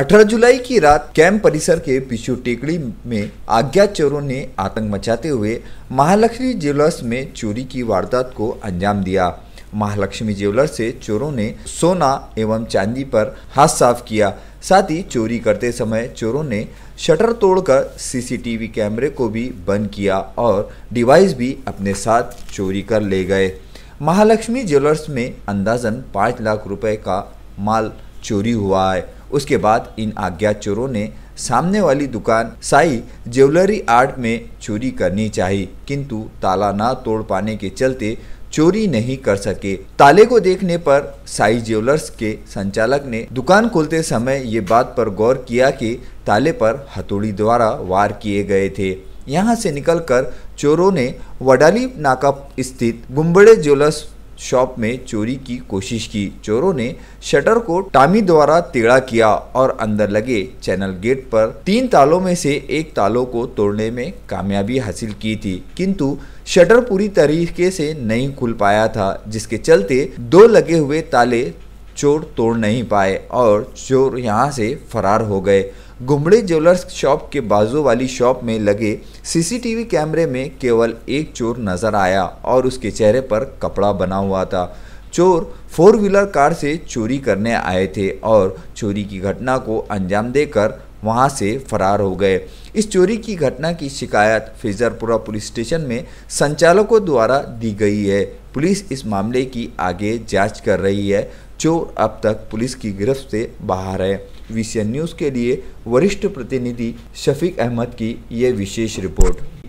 18 जुलाई की रात कैंप परिसर के पिछू टेकड़ी में आज्ञा चोरों ने आतंक मचाते हुए महालक्ष्मी ज्वेलर्स में चोरी की वारदात को अंजाम दिया महालक्ष्मी ज्वेलर्स से चोरों ने सोना एवं चांदी पर हाथ साफ किया साथ ही चोरी करते समय चोरों ने शटर तोड़कर सीसीटीवी कैमरे को भी बंद किया और डिवाइस भी अपने साथ चोरी कर ले गए महालक्ष्मी ज्वेलर्स में अंदाजन पाँच लाख रुपए का माल चोरी हुआ है उसके बाद इन आज्ञा चोरों ने सामने वाली दुकान साई ज्वेलरी आर्ट में चोरी करनी चाहिए किंतु ताला ना तोड़ पाने के चलते चोरी नहीं कर सके ताले को देखने पर साई ज्वेलर्स के संचालक ने दुकान खोलते समय ये बात पर गौर किया कि ताले पर हथौड़ी द्वारा वार किए गए थे यहाँ से निकलकर चोरों ने वडाली नाका स्थित बुम्बड़े ज्वेलर्स शॉप में चोरी की कोशिश की चोरों ने शटर को टामी द्वारा टेढ़ा किया और अंदर लगे चैनल गेट पर तीन तालों में से एक तालों को तोड़ने में कामयाबी हासिल की थी किंतु शटर पूरी तरीके से नहीं खुल पाया था जिसके चलते दो लगे हुए ताले चोर तोड़ नहीं पाए और चोर यहाँ से फरार हो गए गुमड़े ज्वेलर्स शॉप के बाजू वाली शॉप में लगे सीसीटीवी कैमरे में केवल एक चोर नजर आया और उसके चेहरे पर कपड़ा बना हुआ था चोर फोर व्हीलर कार से चोरी करने आए थे और चोरी की घटना को अंजाम देकर वहां से फरार हो गए इस चोरी की घटना की शिकायत फिजरपुरा पुलिस स्टेशन में संचालकों द्वारा दी गई है पुलिस इस मामले की आगे जांच कर रही है चोर अब तक पुलिस की गिरफ्त से बाहर है वी न्यूज़ के लिए वरिष्ठ प्रतिनिधि शफीक अहमद की ये विशेष रिपोर्ट